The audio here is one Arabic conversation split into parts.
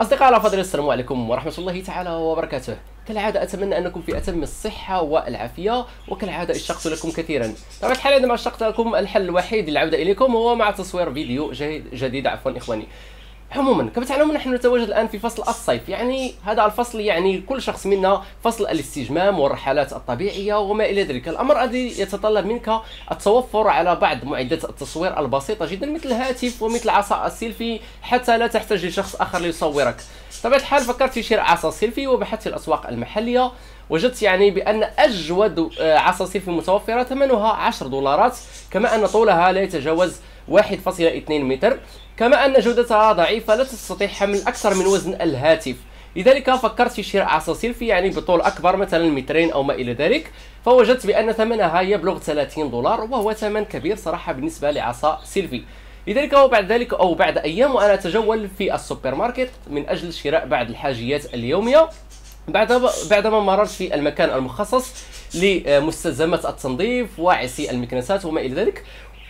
أصدقاء الأفاضل السلام عليكم ورحمة الله تعالى وبركاته كالعادة أتمنى أنكم في أتم الصحة والعافية وكالعادة اشتقت لكم كثيرا طبعا الحال عندما اشتقت لكم الحل الوحيد للعودة إليكم هو مع تصوير فيديو جديد عفوا إخواني عموما كما تعلمون نحن نتواجد الان في فصل الصيف يعني هذا الفصل يعني كل شخص منا فصل الاستجمام والرحلات الطبيعيه وما الى ذلك الامر الذي يتطلب منك التوفر على بعض معدات التصوير البسيطه جدا مثل الهاتف ومثل عصا السيلفي حتى لا تحتاج لشخص اخر ليصورك طبعا الحال فكرت في شراء عصا سيلفي وبحثت في الاسواق المحليه وجدت يعني بان اجود آه، عصا سيلفي متوفره ثمنها 10 دولارات كما ان طولها لا يتجاوز 1.2 متر كما أن جودتها ضعيفة لا تستطيع حمل أكثر من وزن الهاتف لذلك فكرت في شراء عصا سيلفي يعني بطول أكبر مثلا مترين أو ما إلى ذلك فوجدت بأن ثمنها يبلغ 30 دولار وهو ثمن كبير صراحة بالنسبة لعصا سيلفي لذلك وبعد ذلك أو بعد أيام وأنا أتجول في السوبر ماركت من أجل شراء بعض الحاجيات اليومية بعد بعدما مررت في المكان المخصص لمستلزمات التنظيف وعصي المكنسات وما الى ذلك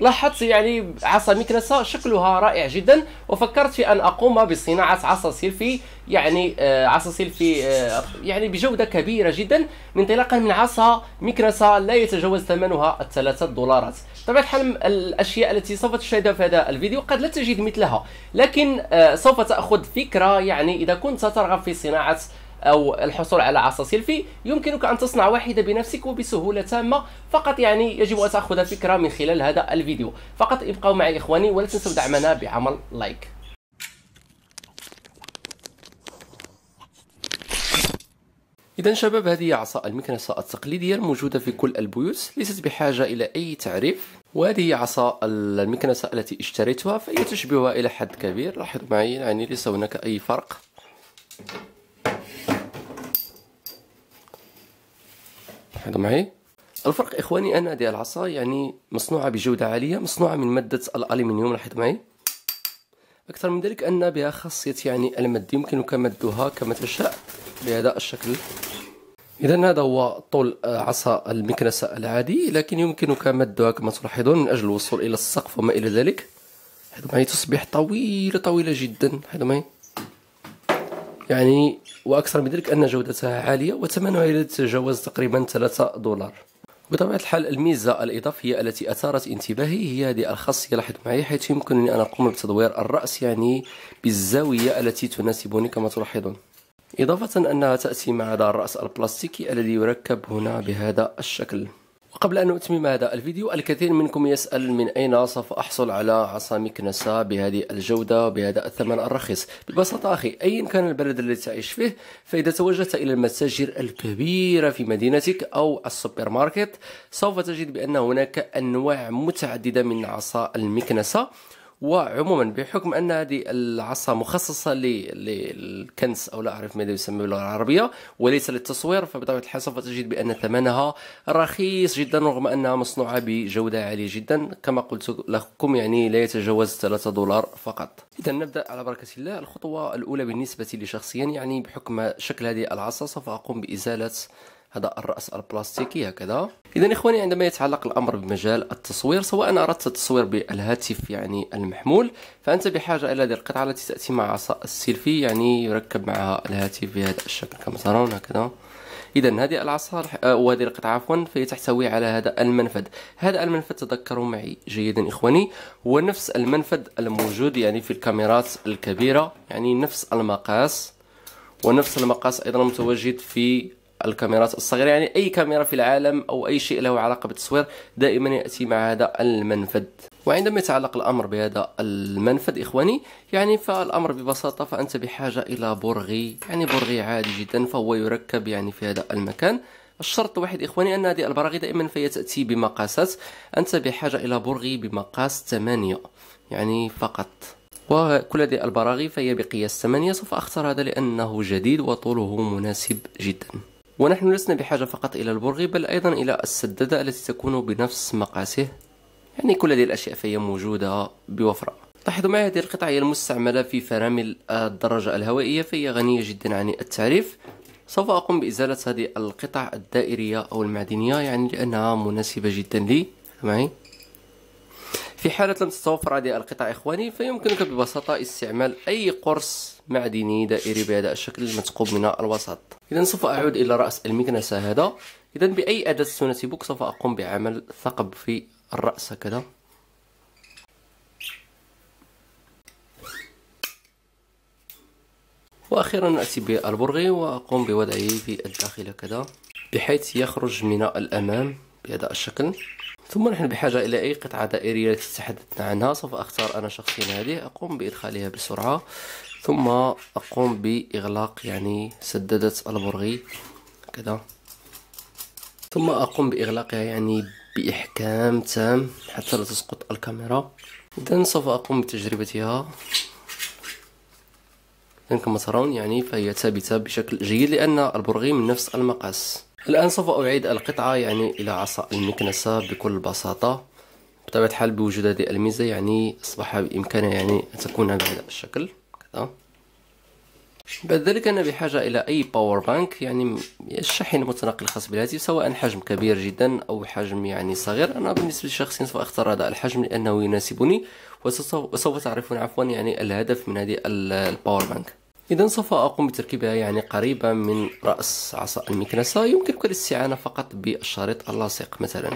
لاحظت يعني عصا مكنسة شكلها رائع جدا وفكرت في أن أقوم بصناعة عصا سيلفي يعني آه، عصا سيلفي آه، يعني بجودة كبيرة جدا انطلاقا من عصا مكنسة لا يتجاوز ثمنها الثلاثة دولارات طبعا الحال الأشياء التي سوف تشاهدها في هذا الفيديو قد لا تجد مثلها لكن آه، سوف تأخذ فكرة يعني إذا كنت ترغب في صناعة او الحصول على عصا سيلفي يمكنك ان تصنع واحده بنفسك وبسهوله تامه فقط يعني يجب ان تاخذ فكره من خلال هذا الفيديو فقط ابقوا معي اخواني ولا تنسوا دعمنا بعمل لايك إذا شباب هذه هي عصا المكنسة التقليدية الموجودة في كل البيوت ليست بحاجة إلى أي تعريف وهذه هي عصا المكنسة التي اشتريتها فهي تشبهها إلى حد كبير لاحظوا معي يعني ليس هناك أي فرق هذا معي الفرق اخواني ان هذه العصا يعني مصنوعه بجوده عاليه مصنوعه من ماده الالمنيوم لاحظ معي اكثر من ذلك ان بها خاصيه يعني المد يمكنك مدها كما تشاء بهذا الشكل اذا هذا هو طول آه، عصا المكنسه العادي لكن يمكنك مدها كما تلاحظون من اجل الوصول الى السقف وما الى ذلك هذا معي تصبح طويله طويله جدا هذا معي يعني واكثر من ذلك ان جودتها عاليه وثمنها يتجاوز تقريبا 3 دولار بطبيعة الحال الميزة الإضافية التي أثارت انتباهي هي هذه الخاصية لاحظ معي حيث يمكنني أن أقوم بتدوير الرأس يعني بالزاوية التي تناسبني كما تلاحظون إضافة أنها تأتي مع هذا الرأس البلاستيكي الذي يركب هنا بهذا الشكل قبل أن أتمم هذا الفيديو الكثير منكم يسأل من أين سوف أحصل على عصا مكنسة بهذه الجودة وبهذا الثمن الرخيص ببساطة أخي أيا كان البلد الذي تعيش فيه فإذا توجهت إلى المتاجر الكبيرة في مدينتك أو السوبر ماركت سوف تجد بأن هناك أنواع متعددة من عصا المكنسة وعموما بحكم ان هذه العصا مخصصه للكنس او لا اعرف ماذا يسمى باللغه العربيه وليس للتصوير فبطبيعه الحال سوف تجد بان ثمنها رخيص جدا رغم انها مصنوعه بجوده عاليه جدا كما قلت لكم يعني لا يتجاوز 3 دولار فقط اذا نبدا على بركه الله الخطوه الاولى بالنسبه لي شخصيا يعني بحكم شكل هذه العصا سوف اقوم بازاله هذا الرأس البلاستيكي هكذا إذا إخواني عندما يتعلق الأمر بمجال التصوير سواء أردت التصوير بالهاتف يعني المحمول فأنت بحاجة إلى هذه القطعة التي تأتي مع عصا السيلفي يعني يركب معها الهاتف بهذا الشكل كما ترون هكذا اذا هذه العصا آه، وهذه القطعه عفوا فهي تحتوي على هذا المنفذ هذا المنفذ تذكروا معي جيدا اخواني هو نفس المنفذ الموجود يعني في الكاميرات الكبيره يعني نفس المقاس ونفس المقاس ايضا متواجد في الكاميرات الصغيرة يعني أي كاميرا في العالم أو أي شيء له علاقة بالتصوير دائما يأتي مع هذا المنفذ وعندما يتعلق الأمر بهذا المنفذ إخواني يعني فالأمر ببساطة فأنت بحاجة إلى برغي يعني برغي عادي جدا فهو يركب يعني في هذا المكان الشرط الوحيد اخواني ان هذه البراغي دائما فهي تاتي بمقاسات انت بحاجه الى برغي بمقاس 8 يعني فقط وكل هذه البراغي فهي بقياس 8 سوف اختار هذا لانه جديد وطوله مناسب جدا ونحن لسنا بحاجة فقط إلى البرغي بل أيضا إلى السدادة التي تكون بنفس مقاسه يعني كل هذه الأشياء فهي موجودة بوفرة لاحظوا معي هذه القطعة هي المستعملة في فرامل الدراجة الهوائية فهي غنية جدا عن التعريف سوف أقوم بإزالة هذه القطع الدائرية أو المعدنية يعني لأنها مناسبة جدا لي معي في حالة لم تتوفر هذه القطع إخواني فيمكنك ببساطة استعمال أي قرص معدني دائري بهذا الشكل المثقوب من الوسط إذا سوف أعود إلى رأس المكنسة هذا إذا بأي أداة تناسبك سوف أقوم بعمل ثقب في الرأس هكذا واخيرا نأتي بالبرغي واقوم بوضعه في الداخل هكذا بحيث يخرج من الامام بهذا الشكل ثم نحن بحاجة إلى أي قطعة دائرية التي تحدثنا عنها سوف أختار أنا شخصيا هذه أقوم بإدخالها بسرعة ثم أقوم بإغلاق يعني سدادة البرغي كذا ثم أقوم بإغلاقها يعني بإحكام تام حتى لا تسقط الكاميرا إذا سوف أقوم بتجربتها إذا كما ترون يعني فهي ثابتة بشكل جيد لأن البرغي من نفس المقاس الآن سوف أعيد القطعة يعني إلى عصا المكنسة بكل بساطة بطبيعة الحال بوجود هذه الميزة يعني أصبح بإمكانها يعني أن تكون بهذا الشكل كذا بعد ذلك أنا بحاجة إلى أي باور بانك يعني الشاحن المتنقل الخاص بالهاتف سواء حجم كبير جدا أو حجم يعني صغير أنا بالنسبة لي شخصيا سوف أختار هذا الحجم لأنه يناسبني وسوف تعرفون عفوا يعني الهدف من هذه الباور بانك إذا سوف أقوم بتركيبها يعني قريبا من رأس عصا المكنسة يمكنك الاستعانة فقط بالشريط اللاصق مثلا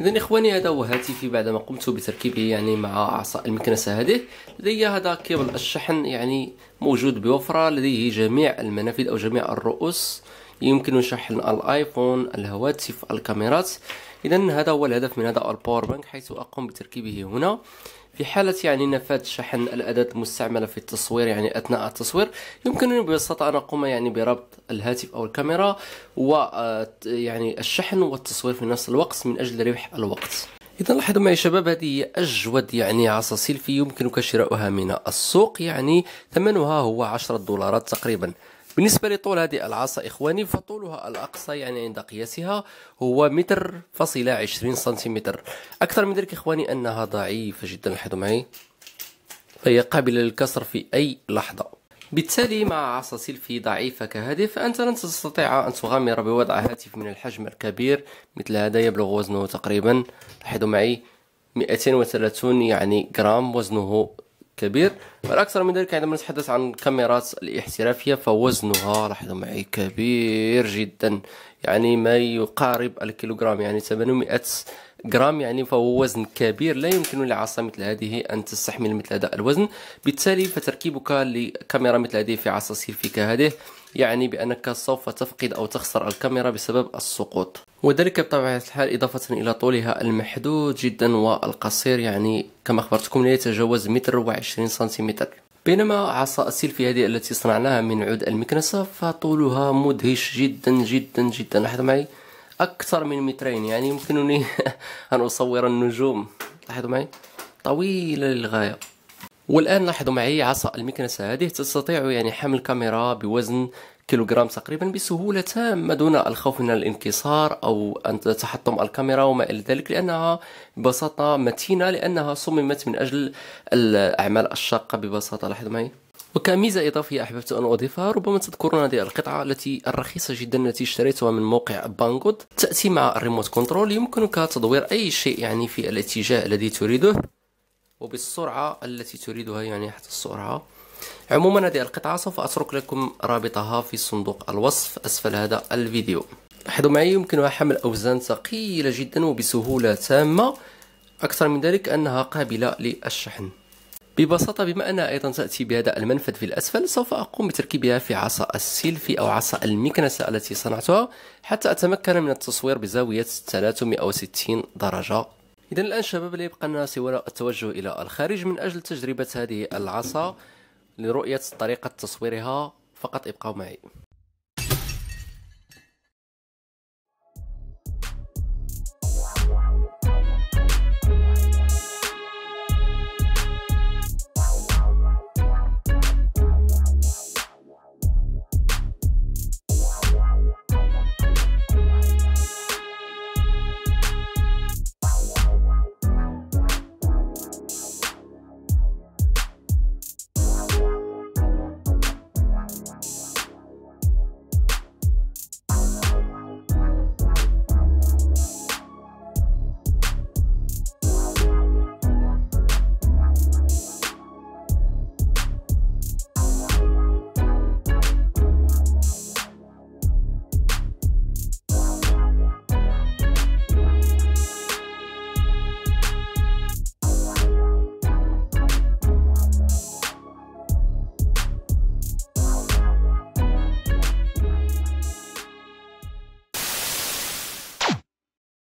إذا إخواني هذا هو هاتفي بعدما قمت بتركيبه يعني مع عصا المكنسة هذه لدي هذا كيبل الشحن يعني موجود بوفرة لديه جميع المنافذ أو جميع الرؤوس يمكن شحن الايفون الهواتف الكاميرات اذا هذا هو الهدف من هذا الباور بانك حيث اقوم بتركيبه هنا في حالة يعني نفاذ شحن الأداة المستعملة في التصوير يعني أثناء التصوير يمكنني ببساطة أن أقوم يعني بربط الهاتف أو الكاميرا و آه، يعني الشحن والتصوير في نفس الوقت من أجل ربح الوقت إذا لاحظوا معي شباب هذه هي أجود يعني عصا سيلفي يمكنك شراؤها من السوق يعني ثمنها هو 10 دولارات تقريبا بالنسبة لطول هذه العصا إخواني فطولها الأقصى يعني عند قياسها هو متر فاصلة عشرين سنتيمتر أكثر من ذلك إخواني أنها ضعيفة جدا لاحظوا معي فهي قابلة للكسر في أي لحظة بالتالي مع عصا سيلفي ضعيفة كهذه فأنت لن تستطيع أن تغامر بوضع هاتف من الحجم الكبير مثل هذا يبلغ وزنه تقريبا لاحظوا معي 230 يعني جرام وزنه كبير والاكثر من ذلك عندما نتحدث عن الكاميرات الاحترافية فوزنها لاحظوا معي كبير جدا يعني ما يقارب الكيلوغرام يعني 800 جرام يعني فهو وزن كبير لا يمكن لعصا مثل هذه أن تستحمل مثل هذا الوزن بالتالي فتركيبك لكاميرا مثل هذه في عصا سيلفي كهذه يعني بأنك سوف تفقد أو تخسر الكاميرا بسبب السقوط وذلك بطبيعة الحال إضافة إلى طولها المحدود جدا والقصير يعني كما أخبرتكم لا يتجاوز متر وعشرين سنتيمتر بينما عصا السيلفي هذه التي صنعناها من عود المكنسة فطولها مدهش جدا جدا جدا لاحظوا معي أكثر من مترين يعني يمكنني أن أصور النجوم لاحظوا معي طويلة للغاية والان لاحظوا معي عصا المكنسه هذه تستطيع يعني حمل كاميرا بوزن كيلوغرام تقريبا بسهوله تامه دون الخوف من الانكسار او ان تحطم الكاميرا وما الى ذلك لانها ببساطه متينه لانها صممت من اجل الاعمال الشاقه ببساطه لاحظوا معي وكميزة إضافية أحببت أن أضيفها ربما تذكرون هذه القطعة التي الرخيصة جدا التي اشتريتها من موقع بانجود تأتي مع الريموت كنترول يمكنك تدوير أي شيء يعني في الاتجاه الذي تريده وبالسرعة التي تريدها يعني حتى السرعة عموما هذه القطعة سوف أترك لكم رابطها في صندوق الوصف أسفل هذا الفيديو لاحظوا معي يمكنها حمل أوزان ثقيلة جدا وبسهولة تامة أكثر من ذلك أنها قابلة للشحن ببساطة بما أنها أيضا تأتي بهذا المنفذ في الأسفل سوف أقوم بتركيبها في عصا السيلفي أو عصا المكنسة التي صنعتها حتى أتمكن من التصوير بزاوية 360 درجة إذا الآن شباب لا يبقى لنا سوى التوجه إلى الخارج من أجل تجربة هذه العصا لرؤية طريقة تصويرها فقط ابقوا معي